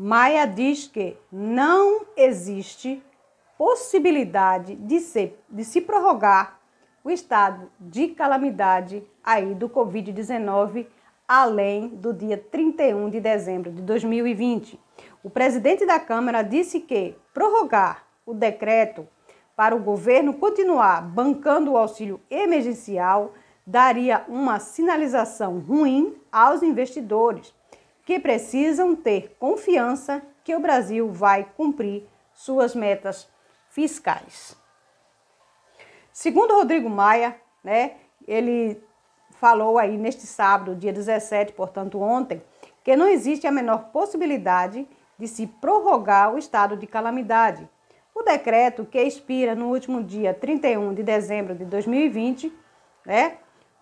Maia diz que não existe possibilidade de se, de se prorrogar o estado de calamidade aí do Covid-19 além do dia 31 de dezembro de 2020. O presidente da Câmara disse que prorrogar o decreto para o governo continuar bancando o auxílio emergencial daria uma sinalização ruim aos investidores que precisam ter confiança que o Brasil vai cumprir suas metas fiscais. Segundo Rodrigo Maia, né, ele falou aí neste sábado, dia 17, portanto ontem, que não existe a menor possibilidade de se prorrogar o estado de calamidade. O decreto que expira no último dia 31 de dezembro de 2020, né,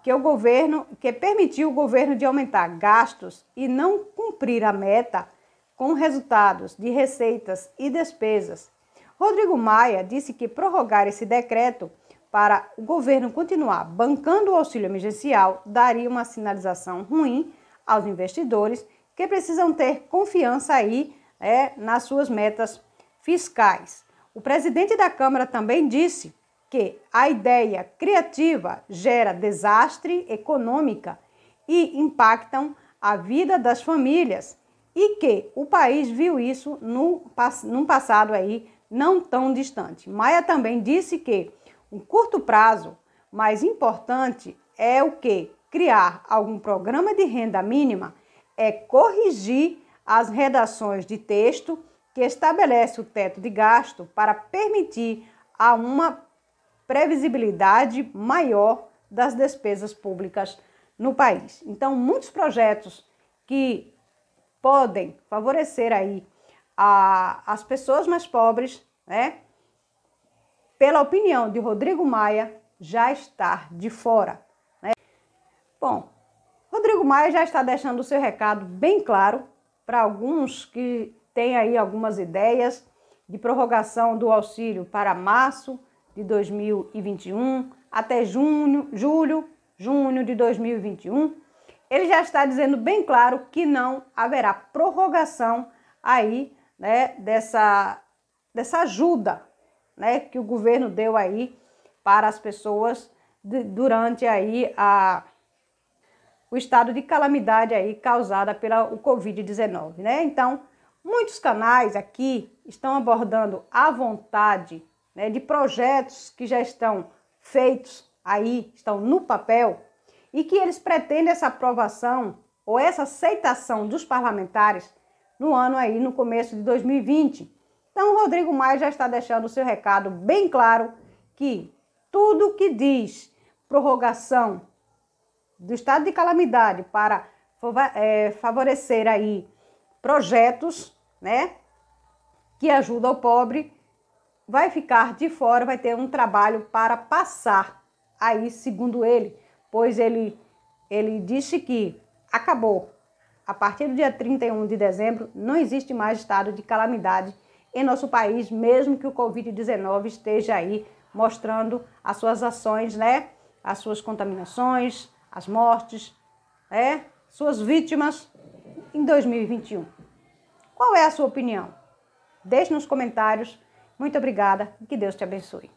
que é o governo que permitiu o governo de aumentar gastos e não cumprir a meta com resultados de receitas e despesas. Rodrigo Maia disse que prorrogar esse decreto para o governo continuar bancando o auxílio emergencial daria uma sinalização ruim aos investidores que precisam ter confiança aí é, nas suas metas fiscais. O presidente da Câmara também disse que a ideia criativa gera desastre econômica e impactam a vida das famílias e que o país viu isso no, num passado aí não tão distante. Maia também disse que um curto prazo mais importante é o que criar algum programa de renda mínima é corrigir as redações de texto que estabelece o teto de gasto para permitir a uma previsibilidade maior das despesas públicas no país. Então, muitos projetos que podem favorecer aí a, as pessoas mais pobres, né? Pela opinião de Rodrigo Maia, já está de fora. Né? Bom, Rodrigo Maia já está deixando o seu recado bem claro para alguns que têm aí algumas ideias de prorrogação do auxílio para março, de 2021 até junho, julho, junho de 2021, ele já está dizendo bem claro que não haverá prorrogação aí, né, dessa, dessa ajuda, né, que o governo deu aí para as pessoas de, durante aí a o estado de calamidade aí causada pela o COVID-19, né? Então, muitos canais aqui estão abordando à vontade né, de projetos que já estão feitos aí, estão no papel, e que eles pretendem essa aprovação ou essa aceitação dos parlamentares no ano aí, no começo de 2020. Então, o Rodrigo Maia já está deixando o seu recado bem claro que tudo que diz prorrogação do estado de calamidade para eh, favorecer aí projetos, né, que ajudam o pobre, vai ficar de fora, vai ter um trabalho para passar. Aí, segundo ele, pois ele, ele disse que acabou. A partir do dia 31 de dezembro, não existe mais estado de calamidade em nosso país, mesmo que o Covid-19 esteja aí mostrando as suas ações, né? As suas contaminações, as mortes, né? Suas vítimas em 2021. Qual é a sua opinião? Deixe nos comentários muito obrigada e que Deus te abençoe.